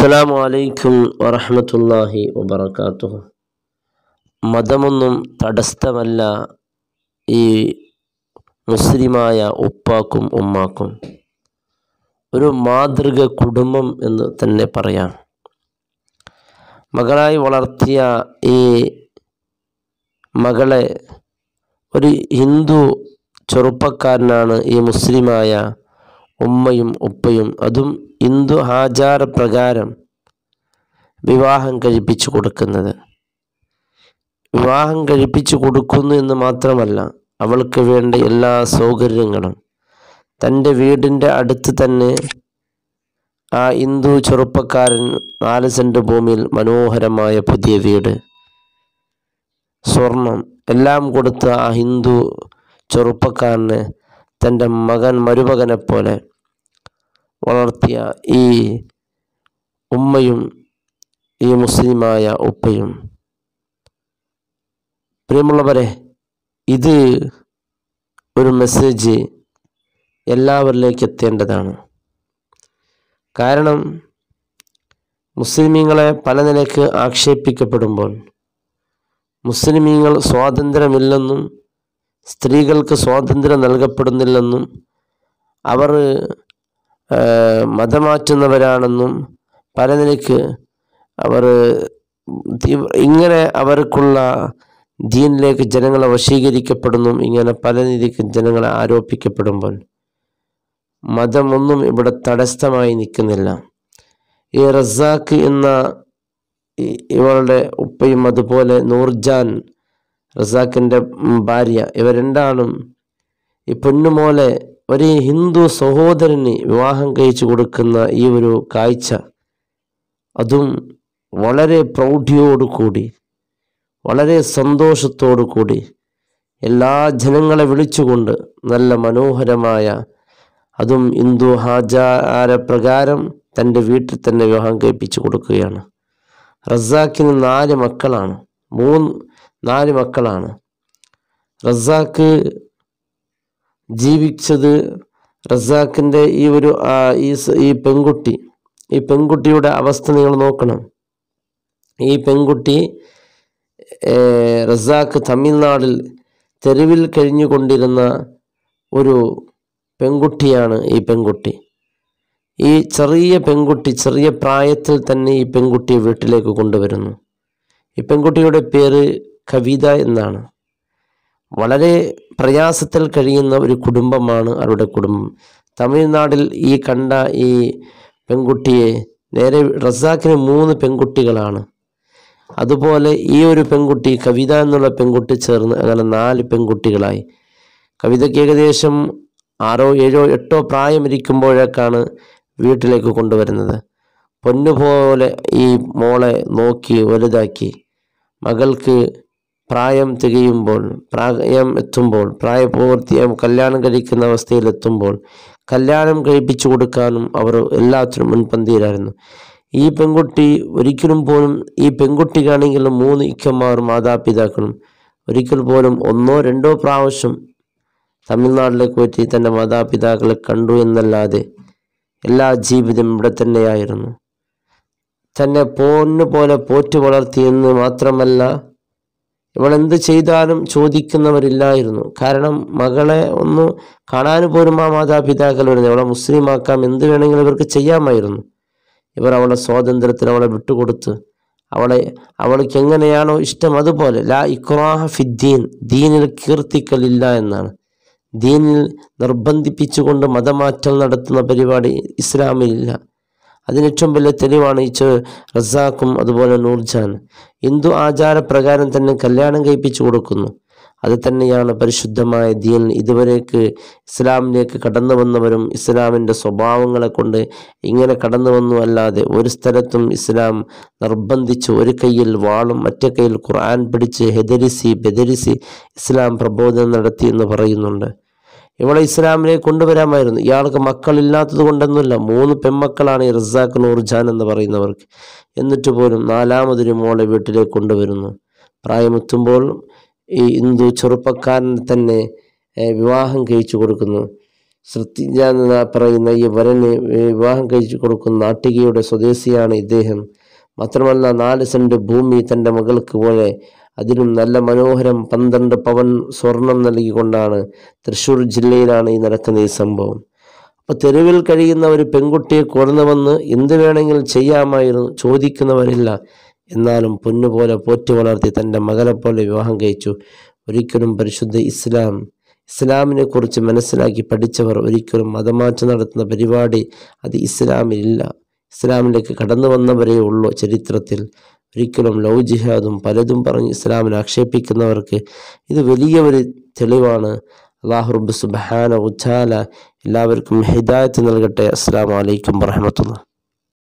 അസ്സലാമു അലൈക്കും വറഹമത്തല്ലാഹി വബർക്കാത്തു മതമൊന്നും തടസ്സമല്ല ഈ മുസ്ലിമായ ഉപ്പാക്കും ഉമ്മാക്കും ഒരു മാതൃക കുടുംബം എന്ന് തന്നെ പറയാം മകളായി വളർത്തിയ ഈ മകളെ ഒരു ഹിന്ദു ചെറുപ്പക്കാരനാണ് ഈ മുസ്ലിമായ ഉമ്മയും ഉപ്പയും അതും ഹിന്ദു ആചാരപ്രകാരം വിവാഹം കഴിപ്പിച്ചു കൊടുക്കുന്നത് വിവാഹം കഴിപ്പിച്ചു കൊടുക്കുന്നു എന്ന് മാത്രമല്ല അവൾക്ക് വേണ്ട എല്ലാ സൗകര്യങ്ങളും തൻ്റെ വീടിൻ്റെ അടുത്ത് തന്നെ ആ ഹിന്ദു ചെറുപ്പക്കാരൻ നാല് സെൻറ് ഭൂമിയിൽ മനോഹരമായ പുതിയ വീട് സ്വർണം എല്ലാം കൊടുത്ത ആ ഹിന്ദു ചെറുപ്പക്കാരന് തൻ്റെ മകൻ മരുമകനെപ്പോലെ പോലെ വളർത്തിയ ഈ ഉമ്മയും ഈ മുസ്ലിമായ ഉപ്പയും പ്രിയമുള്ളവരെ ഇത് ഒരു മെസ്സേജ് എല്ലാവരിലേക്ക് എത്തേണ്ടതാണ് കാരണം മുസ്ലിമീങ്ങളെ പല നിലയ്ക്ക് ആക്ഷേപിക്കപ്പെടുമ്പോൾ മുസ്ലിമീങ്ങൾ സ്വാതന്ത്ര്യമില്ലെന്നും സ്ത്രീകൾക്ക് സ്വാതന്ത്ര്യം നൽകപ്പെടുന്നില്ലെന്നും അവർ മതമാറ്റുന്നവരാണെന്നും പല നിലയ്ക്ക് അവർ ഇങ്ങനെ അവർക്കുള്ള ദീനിലേക്ക് ജനങ്ങളെ വശീകരിക്കപ്പെടുന്നു ഇങ്ങനെ പല രീതിക്ക് ജനങ്ങളെ ആരോപിക്കപ്പെടുമ്പോൾ മതമൊന്നും ഇവിടെ തടസ്സമായി നിൽക്കുന്നില്ല ഈ റസാഖ് എന്ന ഇവളുടെ ഉപ്പയും അതുപോലെ നൂർജാൻ റസാഖിൻ്റെ ഭാര്യ ഇവ രണ്ടാളും ഈ പൊന്നുമോലെ ഒരു ഹിന്ദു സഹോദരന് വിവാഹം കഴിച്ചു കൊടുക്കുന്ന ഈ ഒരു കാഴ്ച അതും വളരെ പ്രൗഢിയോടുകൂടി വളരെ സന്തോഷത്തോടു കൂടി എല്ലാ ജനങ്ങളെ വിളിച്ചുകൊണ്ട് നല്ല മനോഹരമായ അതും ഹിന്ദു ആചാരപ്രകാരം തൻ്റെ വീട്ടിൽ തന്നെ വിവാഹം കഴിപ്പിച്ചു കൊടുക്കുകയാണ് റസാക്കിന് നാല് മക്കളാണ് മൂന്ന് നാല് മക്കളാണ് റസാക്ക് ജീവിച്ചത് റസാഖിൻ്റെ ഈ ഒരു ഈ പെൺകുട്ടി ഈ പെൺകുട്ടിയുടെ അവസ്ഥ നിങ്ങൾ നോക്കണം ഈ പെൺകുട്ടി റസാഖ് തമിഴ്നാടിൽ തെരുവിൽ കഴിഞ്ഞുകൊണ്ടിരുന്ന ഒരു പെൺകുട്ടിയാണ് ഈ പെൺകുട്ടി ഈ ചെറിയ പെൺകുട്ടി ചെറിയ പ്രായത്തിൽ തന്നെ ഈ പെൺകുട്ടിയെ വീട്ടിലേക്ക് കൊണ്ടുവരുന്നു ഈ പെൺകുട്ടിയുടെ പേര് കവിത എന്നാണ് വളരെ പ്രയാസത്തിൽ കഴിയുന്ന ഒരു കുടുംബമാണ് അവരുടെ കുടുംബം തമിഴ്നാട്ടിൽ ഈ കണ്ട ഈ പെൺകുട്ടിയെ നേരെ റസാക്കിന് മൂന്ന് പെൺകുട്ടികളാണ് അതുപോലെ ഈ ഒരു പെൺകുട്ടി കവിത എന്നുള്ള പെൺകുട്ടി ചേർന്ന് അങ്ങനെ നാല് പെൺകുട്ടികളായി കവിതയ്ക്ക് ഏകദേശം ആറോ ഏഴോ എട്ടോ പ്രായമിരിക്കുമ്പോഴേക്കാണ് വീട്ടിലേക്ക് കൊണ്ടുവരുന്നത് പൊന്നുപോലെ ഈ മോളെ നോക്കി വലുതാക്കി മകൾക്ക് പ്രായം തികയുമ്പോൾ പ്രായം എത്തുമ്പോൾ പ്രായപൂർത്തിയായും കല്യാണം കഴിക്കുന്ന അവസ്ഥയിലെത്തുമ്പോൾ കല്യാണം കഴിപ്പിച്ചു കൊടുക്കാനും അവർ എല്ലാത്തിനും മുൻപന്തിയിലായിരുന്നു ഈ പെൺകുട്ടി ഒരിക്കലും പോലും ഈ പെൺകുട്ടിക്കാണെങ്കിലും മൂന്ന് ഇക്കന്മാരും മാതാപിതാക്കളും ഒരിക്കൽ പോലും ഒന്നോ രണ്ടോ പ്രാവശ്യം തമിഴ്നാട്ടിലേക്ക് പറ്റി തൻ്റെ മാതാപിതാക്കളെ കണ്ടു എന്നല്ലാതെ എല്ലാ ജീവിതം ഇവിടെ തന്നെയായിരുന്നു തന്നെ പോന്നു പോലെ പോറ്റു വളർത്തിയെന്ന് മാത്രമല്ല ഇവൾ എന്ത് ചെയ്താലും ചോദിക്കുന്നവരില്ലായിരുന്നു കാരണം മകളെ ഒന്ന് കാണാൻ പോലും ആ മാതാപിതാക്കൾ വരുന്നത് അവളെ മുസ്ലിമാക്കാം എന്ത് വേണമെങ്കിലും ഇവർക്ക് ചെയ്യാമായിരുന്നു ഇവർ അവളെ സ്വാതന്ത്ര്യത്തിൽ അവളെ വിട്ടുകൊടുത്ത് അവളെ അവൾക്ക് എങ്ങനെയാണോ ഇഷ്ടം അതുപോലെ ലാ ഇക്രാഹ ഫിദ്ദീൻ ദീനിൽ കീർത്തിക്കലില്ല എന്നാണ് ദീനിൽ നിർബന്ധിപ്പിച്ചുകൊണ്ട് മതമാറ്റം നടത്തുന്ന പരിപാടി ഇസ്ലാമിലില്ല ഏറ്റവും വലിയ തെളിവാണ് ഈ റസാക്കും അതുപോലെ നൂർജാൻ ഹിന്ദു ആചാരപ്രകാരം തന്നെ കല്യാണം കഴിപ്പിച്ചു കൊടുക്കുന്നു അത് തന്നെയാണ് പരിശുദ്ധമായ ദീൻ ഇതുവരേക്ക് ഇസ്ലാമിലേക്ക് കടന്നു വന്നവരും ഇസ്ലാമിൻ്റെ സ്വഭാവങ്ങളെ കൊണ്ട് ഇങ്ങനെ കടന്നു വന്നു അല്ലാതെ ഒരു സ്ഥലത്തും ഇസ്ലാം നിർബന്ധിച്ച് ഒരു കയ്യിൽ വാളും മറ്റേ കയ്യിൽ ഖുർആൻ പിടിച്ച് ഹെദരിസി ബെദരിസി ഇസ്ലാം പ്രബോധനം നടത്തി എന്ന് പറയുന്നുണ്ട് ഇവളെ ഇസ്ലാമിനെ കൊണ്ടുവരാമായിരുന്നു ഇയാൾക്ക് മക്കളില്ലാത്തത് കൊണ്ടൊന്നുമില്ല മൂന്ന് പെൺമക്കളാണ് ഈ റസാഖ് നൂർജാൻ എന്ന് പറയുന്നവർക്ക് എന്നിട്ട് പോലും നാലാമതൊരു മോളെ വീട്ടിലേക്ക് കൊണ്ടുവരുന്നു പ്രായമെത്തുമ്പോൾ ഈ ഹിന്ദു ചെറുപ്പക്കാരനെ തന്നെ വിവാഹം കഴിച്ചു കൊടുക്കുന്നു ശ്രദ്ധിജ എന്ന് പറയുന്ന ഈ വരന് വിവാഹം കഴിച്ചു കൊടുക്കുന്ന നാട്ടികയുടെ സ്വദേശിയാണ് ഇദ്ദേഹം മാത്രമല്ല നാല് സെൻറ്റ് ഭൂമി തൻ്റെ മകൾക്ക് പോലെ അതിനും നല്ല മനോഹരം പന്ത്രണ്ട് പവൻ സ്വർണം നൽകിക്കൊണ്ടാണ് തൃശ്ശൂർ ജില്ലയിലാണ് ഈ നടക്കുന്ന ഈ സംഭവം അപ്പോൾ തെരുവിൽ കഴിയുന്ന ഒരു പെൺകുട്ടിയെ വന്ന് എന്ത് വേണമെങ്കിലും ചെയ്യാമായിരുന്നു ചോദിക്കുന്നവരില്ല എന്നാലും പൊന്നുപോലെ പോറ്റി വളർത്തി തൻ്റെ മകളെ പോലെ വിവാഹം കഴിച്ചു ഒരിക്കലും പരിശുദ്ധ ഇസ്ലാം ഇസ്ലാമിനെ കുറിച്ച് മനസ്സിലാക്കി പഠിച്ചവർ ഒരിക്കലും മതമാറ്റം നടത്തുന്ന പരിപാടി അത് ഇസ്ലാമിലില്ല ഇസ്ലാമിലേക്ക് കടന്നു വന്നവരേ ഉള്ളൂ ചരിത്രത്തിൽ ഒരിക്കലും ലവ് ജിഹാദും പലതും പറഞ്ഞ് ഇസ്ലാമിനെ ആക്ഷേപിക്കുന്നവർക്ക് ഇത് വലിയ ഒരു തെളിവാണ് അള്ളാഹു റബ്ബ് സുബാന ഉച്ചാല എല്ലാവർക്കും ഹിദായത്ത് നൽകട്ടെ അസ്സാം വലൈക്കും വറഹമത്തുള്ള